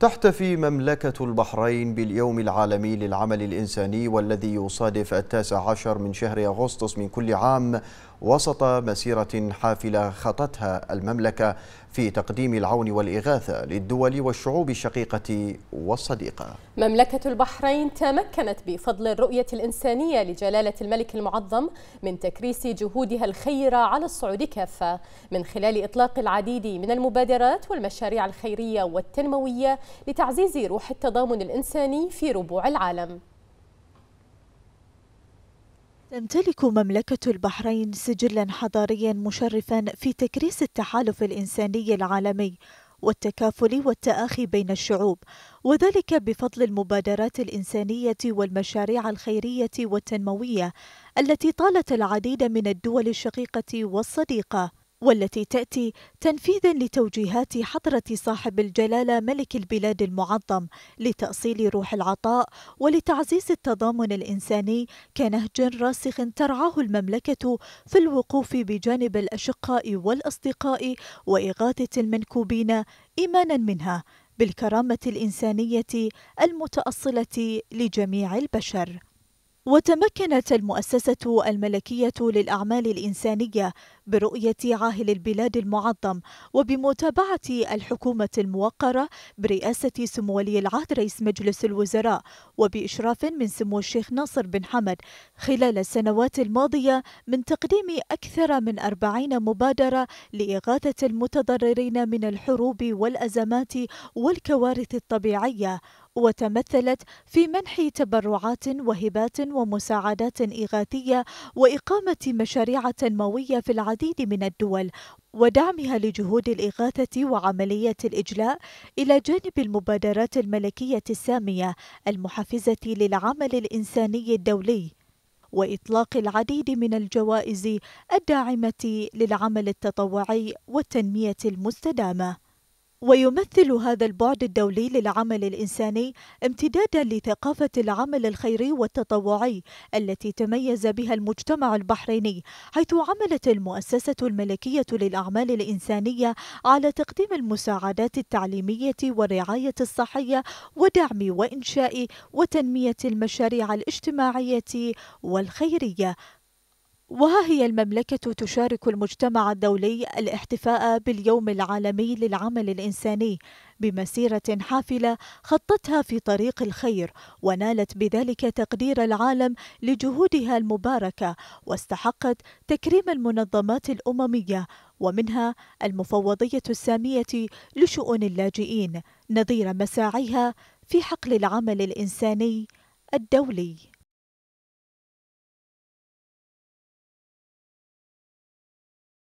تحتفي مملكة البحرين باليوم العالمي للعمل الإنساني والذي يصادف التاسع عشر من شهر أغسطس من كل عام وسط مسيرة حافلة خطتها المملكة في تقديم العون والإغاثة للدول والشعوب الشقيقة والصديقة مملكة البحرين تمكنت بفضل الرؤية الإنسانية لجلالة الملك المعظم من تكريس جهودها الخيرة على الصعود كافة من خلال إطلاق العديد من المبادرات والمشاريع الخيرية والتنموية لتعزيز روح التضامن الإنساني في ربوع العالم تمتلك مملكة البحرين سجلا حضاريا مشرفا في تكريس التحالف الإنساني العالمي والتكافل والتآخي بين الشعوب وذلك بفضل المبادرات الإنسانية والمشاريع الخيرية والتنموية التي طالت العديد من الدول الشقيقة والصديقة والتي تأتي تنفيذا لتوجيهات حضرة صاحب الجلالة ملك البلاد المعظم لتأصيل روح العطاء ولتعزيز التضامن الإنساني كنهج راسخ ترعاه المملكة في الوقوف بجانب الأشقاء والأصدقاء وإغاثة المنكوبين إيمانا منها بالكرامة الإنسانية المتأصلة لجميع البشر وتمكنت المؤسسة الملكية للأعمال الإنسانية برؤية عاهل البلاد المعظم وبمتابعة الحكومة الموقرة برئاسة سمو ولي العهد رئيس مجلس الوزراء وبإشراف من سمو الشيخ ناصر بن حمد خلال السنوات الماضية من تقديم أكثر من أربعين مبادرة لإغاثة المتضررين من الحروب والأزمات والكوارث الطبيعية وتمثلت في منح تبرعات وهبات ومساعدات إغاثية وإقامة مشاريع تنموية في العديد من الدول ودعمها لجهود الإغاثة وعملية الإجلاء إلى جانب المبادرات الملكية السامية المحفزة للعمل الإنساني الدولي وإطلاق العديد من الجوائز الداعمة للعمل التطوعي والتنمية المستدامة ويمثل هذا البعد الدولي للعمل الإنساني امتدادا لثقافة العمل الخيري والتطوعي التي تميز بها المجتمع البحريني حيث عملت المؤسسة الملكية للأعمال الإنسانية على تقديم المساعدات التعليمية والرعاية الصحية ودعم وإنشاء وتنمية المشاريع الاجتماعية والخيرية وها هي المملكة تشارك المجتمع الدولي الاحتفاء باليوم العالمي للعمل الإنساني بمسيرة حافلة خطتها في طريق الخير ونالت بذلك تقدير العالم لجهودها المباركة واستحقت تكريم المنظمات الأممية ومنها المفوضية السامية لشؤون اللاجئين نظير مساعيها في حقل العمل الإنساني الدولي